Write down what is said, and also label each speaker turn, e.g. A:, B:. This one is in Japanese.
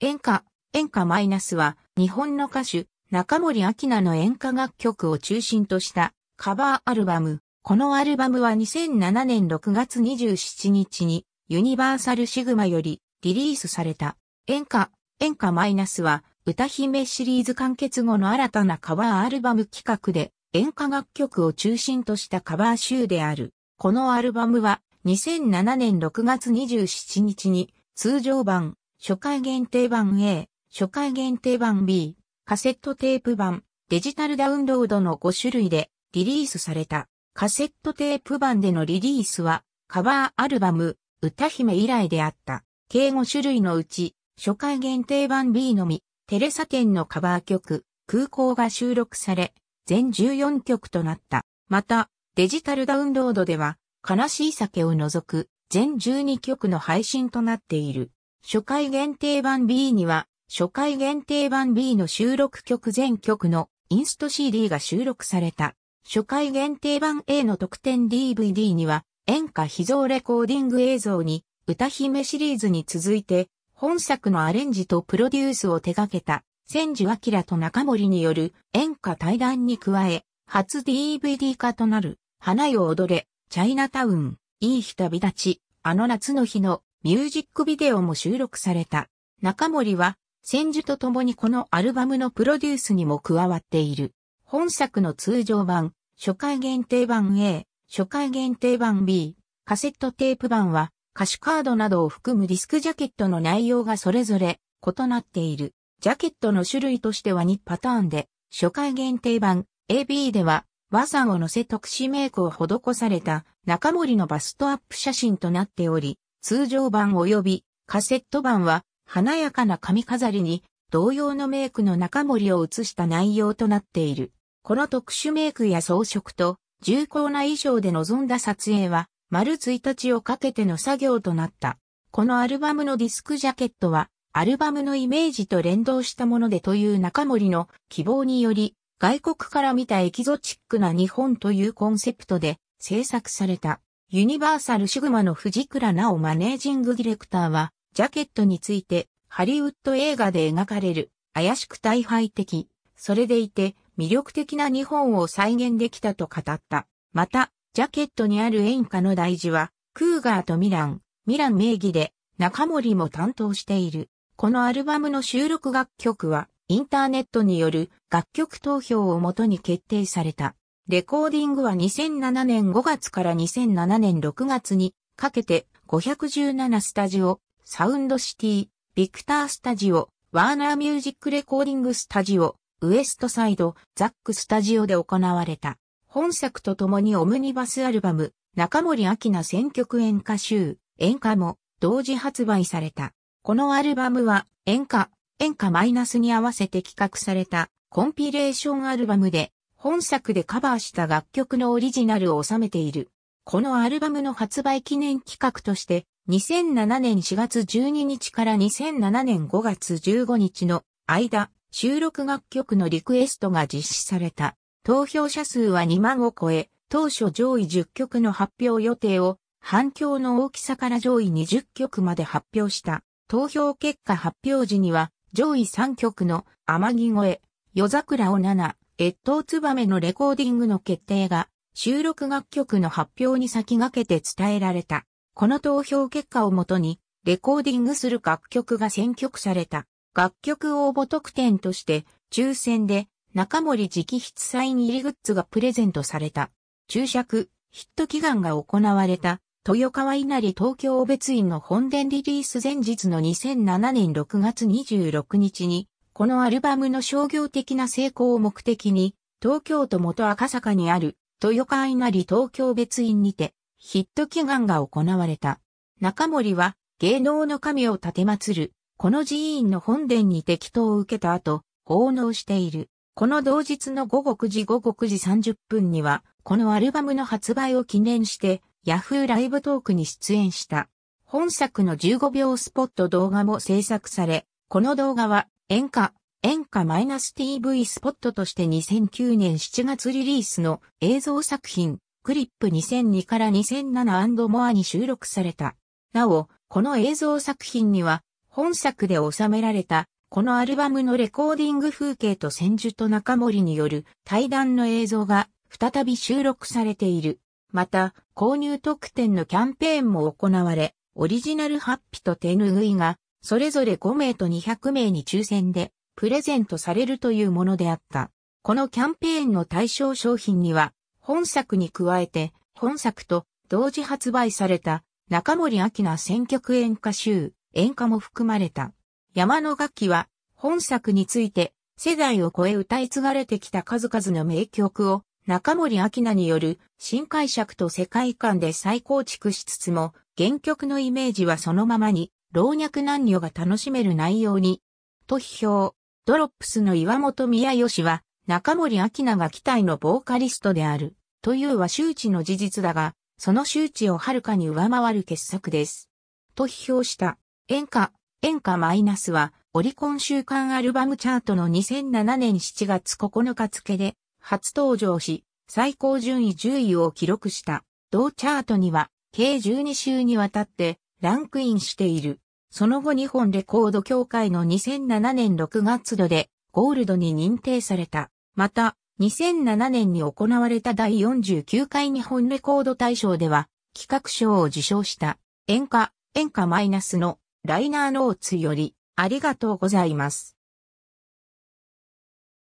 A: 演歌、演歌マイナスは日本の歌手中森明菜の演歌楽曲を中心としたカバーアルバム。このアルバムは2007年6月27日にユニバーサルシグマよりリリースされた。演歌、演歌マイナスは歌姫シリーズ完結後の新たなカバーアルバム企画で演歌楽曲を中心としたカバー集である。このアルバムは2007年6月27日に通常版初回限定版 A、初回限定版 B、カセットテープ版、デジタルダウンロードの5種類でリリースされた。カセットテープ版でのリリースは、カバーアルバム、歌姫以来であった。計5種類のうち、初回限定版 B のみ、テレサ店のカバー曲、空港が収録され、全14曲となった。また、デジタルダウンロードでは、悲しい酒を除く全12曲の配信となっている。初回限定版 B には、初回限定版 B の収録曲全曲のインスト CD が収録された。初回限定版 A の特典 DVD には、演歌秘蔵レコーディング映像に、歌姫シリーズに続いて、本作のアレンジとプロデュースを手掛けた、千住明と中森による演歌対談に加え、初 DVD 化となる、花よ踊れ、チャイナタウン、いい日旅立ち、あの夏の日のミュージックビデオも収録された。中森は、千住と共にこのアルバムのプロデュースにも加わっている。本作の通常版、初回限定版 A、初回限定版 B、カセットテープ版は、歌手カードなどを含むディスクジャケットの内容がそれぞれ異なっている。ジャケットの種類としては2パターンで、初回限定版 AB では、和さんを乗せ特殊メイクを施された中森のバストアップ写真となっており、通常版及びカセット版は華やかな髪飾りに同様のメイクの中森を映した内容となっている。この特殊メイクや装飾と重厚な衣装で臨んだ撮影は丸1日をかけての作業となった。このアルバムのディスクジャケットはアルバムのイメージと連動したものでという中森の希望により外国から見たエキゾチックな日本というコンセプトで制作された。ユニバーサルシグマの藤倉直マネージングディレクターは、ジャケットについて、ハリウッド映画で描かれる、怪しく大敗的、それでいて、魅力的な日本を再現できたと語った。また、ジャケットにある演歌の大事は、クーガーとミラン、ミラン名義で、中森も担当している。このアルバムの収録楽曲は、インターネットによる楽曲投票をもとに決定された。レコーディングは2007年5月から2007年6月にかけて517スタジオ、サウンドシティ、ビクタースタジオ、ワーナーミュージックレコーディングスタジオ、ウエストサイド、ザックスタジオで行われた。本作と共にオムニバスアルバム、中森明菜選曲演歌集、演歌も同時発売された。このアルバムは演歌、演歌マイナスに合わせて企画されたコンピレーションアルバムで本作でカバーした楽曲のオリジナルを収めている。このアルバムの発売記念企画として、2007年4月12日から2007年5月15日の間、収録楽曲のリクエストが実施された。投票者数は2万を超え、当初上位10曲の発表予定を反響の大きさから上位20曲まで発表した。投票結果発表時には上位3曲の天城越え、夜桜を7、越冬メのレコーディングの決定が収録楽曲の発表に先駆けて伝えられた。この投票結果をもとに、レコーディングする楽曲が選曲された。楽曲応募特典として、抽選で中森直筆サイン入りグッズがプレゼントされた。注釈、ヒット祈願が行われた、豊川稲荷東京別院の本殿リリース前日の2007年6月26日に、このアルバムの商業的な成功を目的に、東京都元赤坂にある、豊川稲荷東京別院にて、ヒット祈願が行われた。中森は、芸能の神を立て祀る、この寺院の本殿に適当を受けた後、奉納している。この同日の午後9時午後9時30分には、このアルバムの発売を記念して、ヤフーライブトークに出演した。本作の15秒スポット動画も制作され、この動画は演歌、演歌マイナス -TV スポットとして2009年7月リリースの映像作品、クリップ2002から2007モアに収録された。なお、この映像作品には、本作で収められた、このアルバムのレコーディング風景と千住と中森による対談の映像が再び収録されている。また、購入特典のキャンペーンも行われ、オリジナルハッピと手ぬぐいがそれぞれ5名と200名に抽選でプレゼントされるというものであった。このキャンペーンの対象商品には、本作に加えて、本作と同時発売された中森明菜選曲演歌集、演歌も含まれた。山野楽器は、本作について、世代を超え歌い継がれてきた数々の名曲を、中森明菜による新解釈と世界観で再構築しつつも、原曲のイメージはそのままに老若男女が楽しめる内容に、と批評、ドロップスの岩本宮義は、中森明菜が期待のボーカリストである、というは周知の事実だが、その周知をはるかに上回る傑作です。と批評した、演歌、演歌マイナスは、オリコン週間アルバムチャートの2007年7月9日付で、初登場し、最高順位10位を記録した、同チャートには、計12週にわたって、ランクインしている。その後日本レコード協会の2007年6月度でゴールドに認定された。また、2007年に行われた第49回日本レコード大賞では企画賞を受賞した演歌、演歌マイナスのライナーノーツよりありがとうございます。